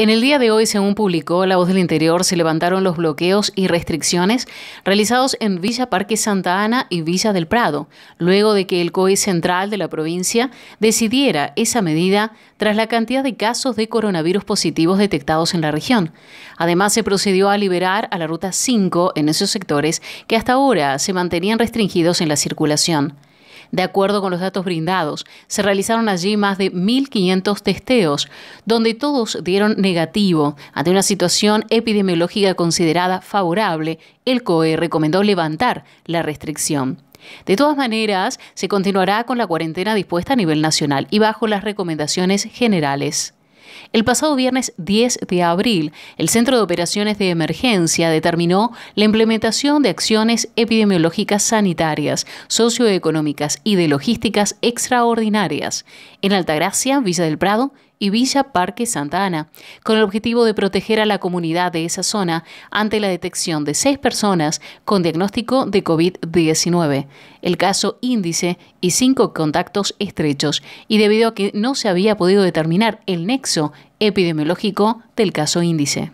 En el día de hoy, según publicó La Voz del Interior, se levantaron los bloqueos y restricciones realizados en Villa Parque Santa Ana y Villa del Prado, luego de que el COE central de la provincia decidiera esa medida tras la cantidad de casos de coronavirus positivos detectados en la región. Además, se procedió a liberar a la Ruta 5 en esos sectores que hasta ahora se mantenían restringidos en la circulación. De acuerdo con los datos brindados, se realizaron allí más de 1.500 testeos, donde todos dieron negativo. Ante una situación epidemiológica considerada favorable, el COE recomendó levantar la restricción. De todas maneras, se continuará con la cuarentena dispuesta a nivel nacional y bajo las recomendaciones generales. El pasado viernes 10 de abril, el Centro de Operaciones de Emergencia determinó la implementación de acciones epidemiológicas sanitarias, socioeconómicas y de logísticas extraordinarias en Altagracia, Villa del Prado y Villa Parque Santa Ana, con el objetivo de proteger a la comunidad de esa zona ante la detección de seis personas con diagnóstico de COVID-19, el caso índice y cinco contactos estrechos, y debido a que no se había podido determinar el nexo epidemiológico del caso índice.